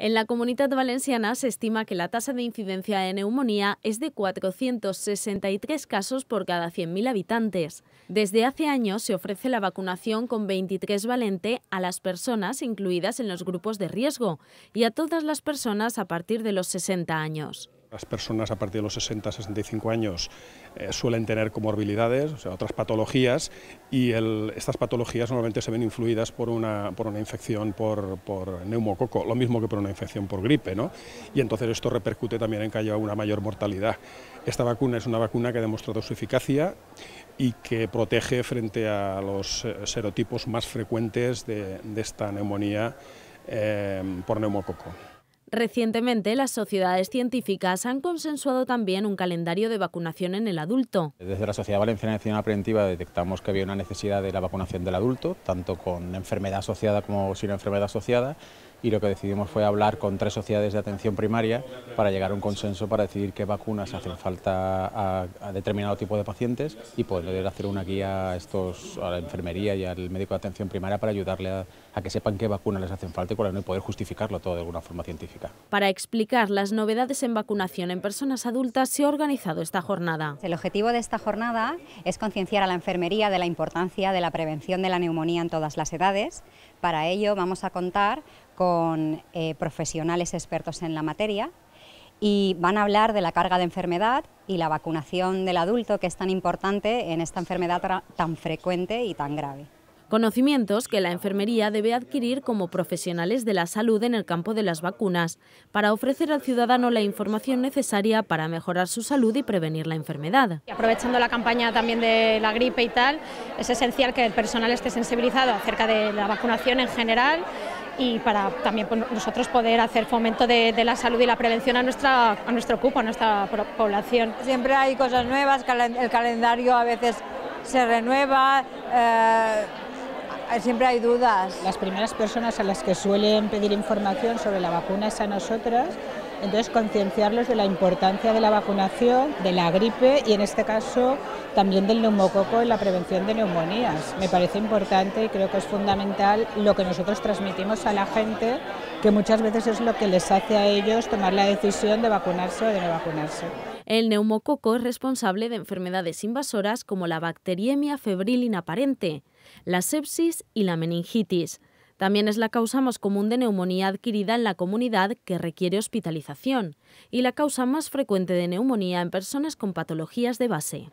En la comunidad valenciana se estima que la tasa de incidencia de neumonía es de 463 casos por cada 100.000 habitantes. Desde hace años se ofrece la vacunación con 23 valente a las personas incluidas en los grupos de riesgo y a todas las personas a partir de los 60 años. Las personas a partir de los 60, 65 años eh, suelen tener comorbilidades, o sea, otras patologías, y estas patologías normalmente se ven influidas por una, infección por, neumococo, lo mismo que por una infección por gripe, ¿no? Y entonces esto repercute también en que haya una mayor mortalidad. Esta vacuna es una vacuna que ha demostrado su eficacia y que protege frente a los eh, serotipos más frecuentes de, esta neumonía eh, por neumococo. Recientemente, las sociedades científicas han consensuado también un calendario de vacunación en el adulto. Desde la Sociedad Valenciana de Nacional Preventiva detectamos que había una necesidad de la vacunación del adulto, tanto con enfermedad asociada como sin enfermedad asociada, y lo que decidimos fue hablar con tres sociedades de atención primaria para llegar a un consenso para decidir qué vacunas hacen falta a, determinado tipo de pacientes y poder hacer una guía a, estos, a la enfermería y al médico de atención primaria para ayudarle a, que sepan qué vacunas les hacen falta y y poder justificarlo todo de alguna forma científica. Para explicar las novedades en vacunación en personas adultas se ha organizado esta jornada. El objetivo de esta jornada es concienciar a la enfermería de la importancia de la prevención de la neumonía en todas las edades. Para ello vamos a contar con eh, profesionales expertos en la materia y van a hablar de la carga de enfermedad y la vacunación del adulto que es tan importante en esta enfermedad tan frecuente y tan grave. Conocimientos que la enfermería debe adquirir como profesionales de la salud en el campo de las vacunas, para ofrecer al ciudadano la información necesaria para mejorar su salud y prevenir la enfermedad. Aprovechando la campaña también de la gripe y tal, es esencial que el personal esté sensibilizado acerca de la vacunación en general y para también pues, nosotros poder hacer fomento de, la salud y la prevención a, nuestra, a nuestro cupo, a nuestra población. Siempre hay cosas nuevas, el calendario a veces se renueva. Eh, siempre hay dudas. Las primeras personas a las que suelen pedir información sobre la vacuna es a nosotras entonces, concienciarlos de la importancia de la vacunación, de la gripe y, en este caso, también del neumococo en la prevención de neumonías. Me parece importante y creo que es fundamental lo que nosotros transmitimos a la gente, que muchas veces es lo que les hace a ellos tomar la decisión de vacunarse o de no vacunarse. El neumococo es responsable de enfermedades invasoras como la bacteriemia febril inaparente, la sepsis y la meningitis. También es la causa más común de neumonía adquirida en la comunidad que requiere hospitalización y la causa más frecuente de neumonía en personas con patologías de base.